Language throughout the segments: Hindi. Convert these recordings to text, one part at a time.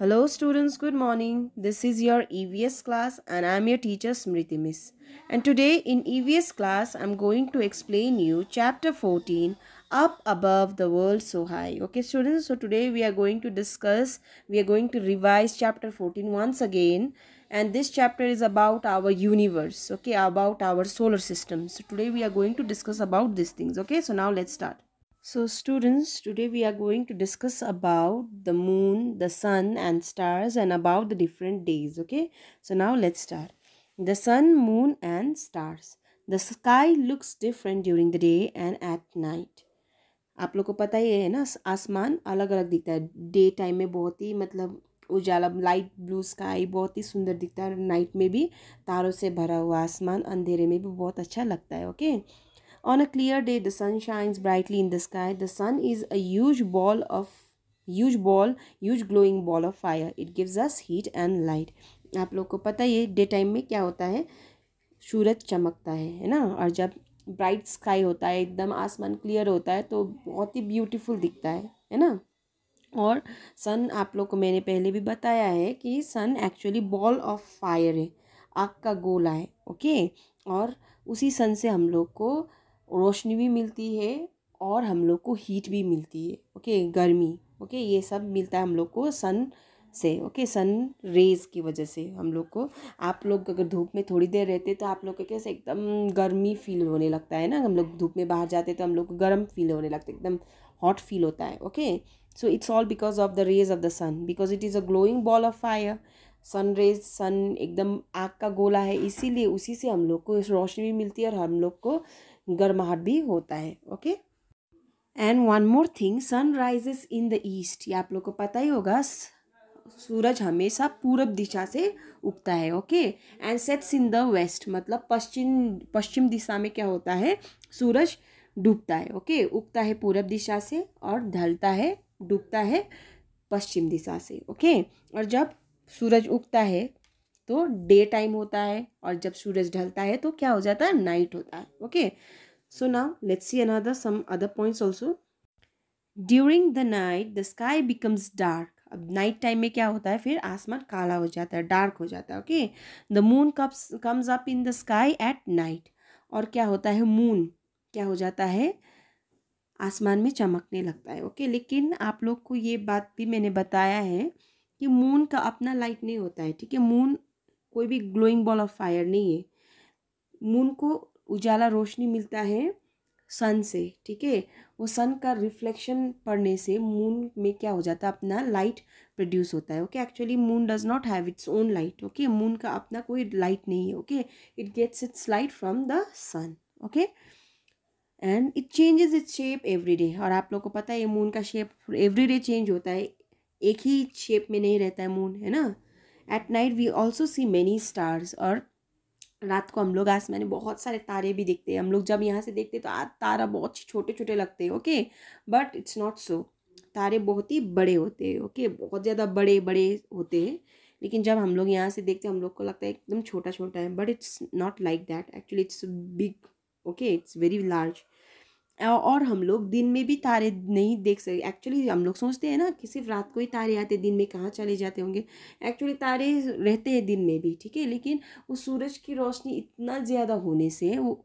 Hello students, good morning. This is your EVS class and I am your teacher Smriti Miss. And today in EVS class, I am going to explain you chapter 14, Up Above the World So High. Okay students, so today we are going to discuss, we are going to revise chapter 14 once again. And this chapter is about our universe, okay, about our solar system. So today we are going to discuss about these things, okay. So now let's start. So students, today we are going to discuss about the moon, the sun and stars and about the different days, okay? So now let's start. The sun, moon and stars. The sky looks different during the day and at night. आप लोग को पता ही है ना आसमान अलग अलग दिखता है डे टाइम में बहुत ही मतलब उजाला लाइट ब्लू स्काई बहुत ही सुंदर दिखता है नाइट में भी तारों से भरा हुआ आसमान अंधेरे में भी बहुत अच्छा लगता है okay okay? On a clear day, the sun shines brightly in the sky. The sun is a huge ball of huge ball, huge glowing ball of fire. It gives us heat and light. आप लोग को पता है डे टाइम में क्या होता है सूरज चमकता है है ना और जब ब्राइट स्काई होता है एकदम आसमान क्लियर होता है तो बहुत ही ब्यूटीफुल दिखता है है ना और सन आप लोग को मैंने पहले भी बताया है कि sun actually ball of fire है आग का गोला है ओके और उसी सन से हम लोग को रोशनी भी मिलती है और हम लोग को हीट भी मिलती है ओके गर्मी ओके ये सब मिलता है हम लोग को सन से ओके सन रेज की वजह से हम लोग को आप लोग अगर धूप में थोड़ी देर रहते तो आप लोग को कैसे एकदम गर्मी फील होने लगता है ना हम लोग धूप में बाहर जाते तो हम लोग को गर्म फील होने लगता है एकदम हॉट फील होता है okay so it's all because of the rays of the sun because it is a glowing ball of fire sun rays sun एकदम आग का गोला है इसीलिए उसी से हम लोग को रोशनी भी मिलती है और हम लोग को गर्माहट भी होता है okay and one more thing sun rises in the east ये आप लोग को पता ही होगा सूरज हमेशा पूरब दिशा से उगता है okay and sets in the west मतलब पश्चिम पश्चिम दिशा में क्या होता है सूरज डूबता है ओके उगता है पूरब दिशा से और ढलता है डूबता है पश्चिम दिशा से ओके और जब सूरज उगता है तो डे टाइम होता है और जब सूरज ढलता है तो क्या हो जाता है नाइट होता है okay so now let's see another some other points also during the night the sky becomes dark अब नाइट टाइम में क्या होता है फिर आसमान काला हो जाता है डार्क हो जाता है okay the moon cups comes up in the sky at night और क्या होता है मून क्या हो जाता है आसमान में चमकने लगता है ओके लेकिन आप लोग को ये बात भी मैंने बताया है कि मून का अपना लाइट नहीं होता है ठीक है मून कोई भी ग्लोइंग बॉल ऑफ फायर नहीं है मून को उजाला रोशनी मिलता है सन से ठीक है वो सन का रिफ्लेक्शन पड़ने से मून में क्या हो जाता है अपना लाइट प्रोड्यूस होता है okay actually moon does not have its own light okay moon का अपना कोई लाइट नहीं है okay it gets its light from the sun okay and it changes its shape every day और आप लोग को पता है मून का शेप एवरी डे चेंज होता है एक ही शेप में नहीं रहता है मून है ना at night we also see many stars और रात को हम लोग आसमान में बहुत सारे तारे भी देखते हैं हम लोग जब यहाँ से देखते हैं तो आ, तारा बहुत छोटे छोटे लगते हैं okay but it's not so तारे बहुत ही बड़े होते हैं ओके बहुत ज़्यादा बड़े बड़े होते हैं लेकिन जब हम लोग यहाँ से देखते हैं हम लोग को लगता है एकदम छोटा छोटा है but it's not like that actually it's big okay it's very large और हम लोग दिन में भी तारे नहीं देख सकते एक्चुअली हम लोग सोचते हैं ना कि सिर्फ रात को ही तारे आते दिन में कहाँ चले जाते होंगे एक्चुअली तारे रहते हैं दिन में भी ठीक है लेकिन वो सूरज की रोशनी इतना ज़्यादा होने से वो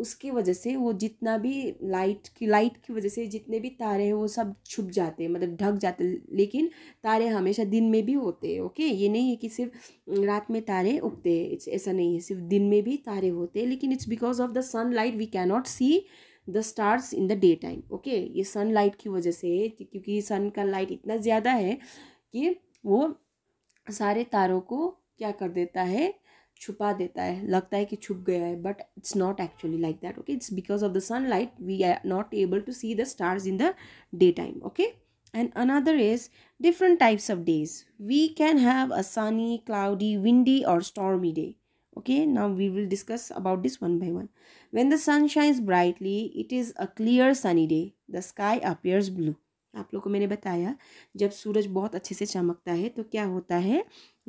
उसके वजह से वो जितना भी लाइट की लाइट की वजह से जितने भी तारे हैं वो सब छुप जाते हैं मतलब ढक जाते लेकिन तारे हमेशा दिन में भी होते हैं ओके ये नहीं है कि सिर्फ रात में तारे उगते हैं ऐसा नहीं है सिर्फ दिन में भी तारे होते हैं लेकिन it's because of the sun light we cannot see the stars in the day time okay ये सनलाइट की वजह से क्योंकि सन का लाइट इतना ज़्यादा है कि वो सारे तारों को क्या कर देता है छुपा देता है लगता है कि छुप गया है but it's not actually like that okay it's because of the sun light we are not able to see the stars in the day time okay and another is different types of days we can have a sunny cloudy windy और stormy day okay now we will discuss about this one by one when the sun shines brightly it is a clear sunny day the sky appears blue आप लोग को मैंने बताया जब सूरज बहुत अच्छे से चमकता है तो क्या होता है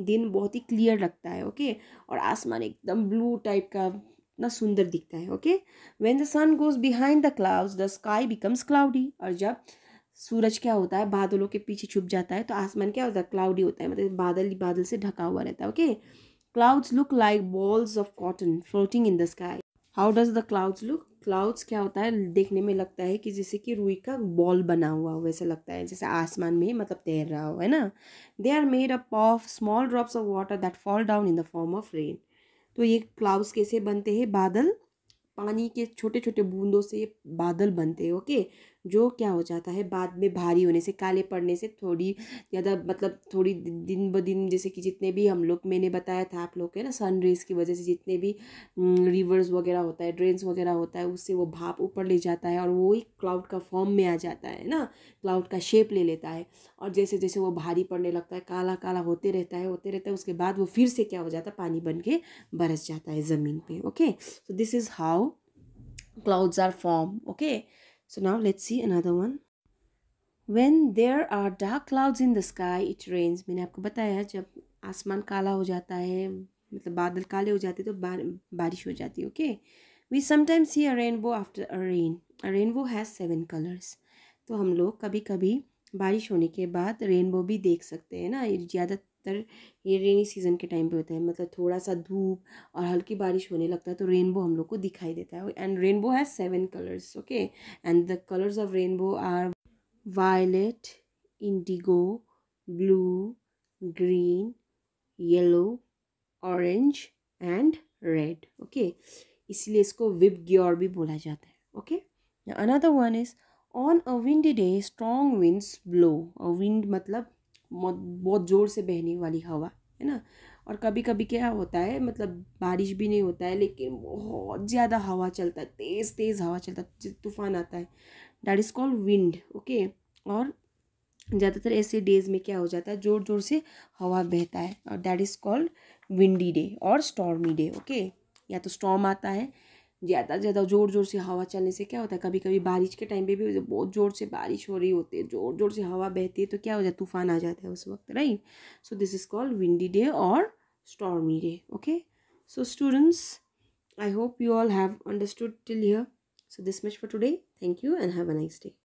दिन बहुत ही क्लियर लगता है ओके और आसमान एकदम ब्लू टाइप का इतना सुंदर दिखता है okay when the sun goes behind the clouds the sky becomes cloudy और जब सूरज क्या होता है बादलों के पीछे छुप जाता है तो आसमान क्या होता है क्लाउडी होता है मतलब बादल बादल से ढका हुआ रहता है okay clouds look like balls of cotton floating in the sky how does the clouds look clouds क्या होता है देखने में लगता है कि जैसे कि रुई का बॉल बना हुआ हो वैसा लगता है जैसे आसमान में मतलब तैर रहा हो है ना they are made up of small drops of water that fall down in the form of rain तो ये क्लाउड्स कैसे बनते हैं बादल पानी के छोटे छोटे बूंदों से बादल बनते हैं ओके जो क्या हो जाता है बाद में भारी होने से काले पड़ने से थोड़ी ज़्यादा मतलब थोड़ी दिन ब दिन जैसे कि जितने भी हम लोग मैंने बताया था आप लोग के ना सन रेज की वजह से जितने भी रिवर्स वगैरह होता है ड्रेन्स वगैरह होता है उससे वो भाप ऊपर ले जाता है और वो ही क्लाउड का फॉर्म में आ जाता है ना क्लाउड का शेप ले लेता है और जैसे जैसे वो भारी पड़ने लगता है काला काला होते रहता है होते रहता है उसके बाद वो फिर से क्या हो जाता है पानी बन के बरस जाता है ज़मीन पर okay so this is how clouds are form okay So now let's see another one. When there are dark clouds in the sky, it rains. मैंने आपको बताया जब आसमान काला हो जाता है मतलब बादल काले हो जाते तो बार, बारिश हो जाती है okay we sometimes see a rainbow after a rain a rainbow has seven colours तो हम लोग कभी कभी बारिश होने के बाद रेनबो भी देख सकते हैं ना ये ज़्यादा ज़्यादातर ये रेनी सीज़न के टाइम पे होता है मतलब थोड़ा सा धूप और हल्की बारिश होने लगता है तो रेनबो हम लोग को दिखाई देता है and rainbow has seven colours okay and the colours of rainbow are violet indigo blue green yellow orange and red okay इसलिए इसको विप ग्योर भी बोला जाता है okay another one is on a wind day strong winds blow wind मतलब बहुत ज़ोर से बहने वाली हवा है ना और कभी कभी क्या होता है मतलब बारिश भी नहीं होता है लेकिन बहुत ज़्यादा हवा चलता है तेज़ तेज़ हवा चलता है तूफान आता है that is called wind okay और ज़्यादातर ऐसे डेज में क्या हो जाता है ज़ोर ज़ोर से हवा बहता है और that is called windy day और स्टॉर्मी डे ओके या तो स्टॉम आता है ज़्यादा ज़्यादा ज़ोर ज़ोर से हवा चलने से क्या होता है कभी कभी बारिश के टाइम पे भी बहुत ज़ोर से बारिश हो रही होती है ज़ोर ज़ोर से हवा बहती है तो क्या हो जाता है तूफान आ जाता है उस वक्त right so this is called windy day और stormy day okay so students I hope you all have understood till here so this much for today thank you and have a nice day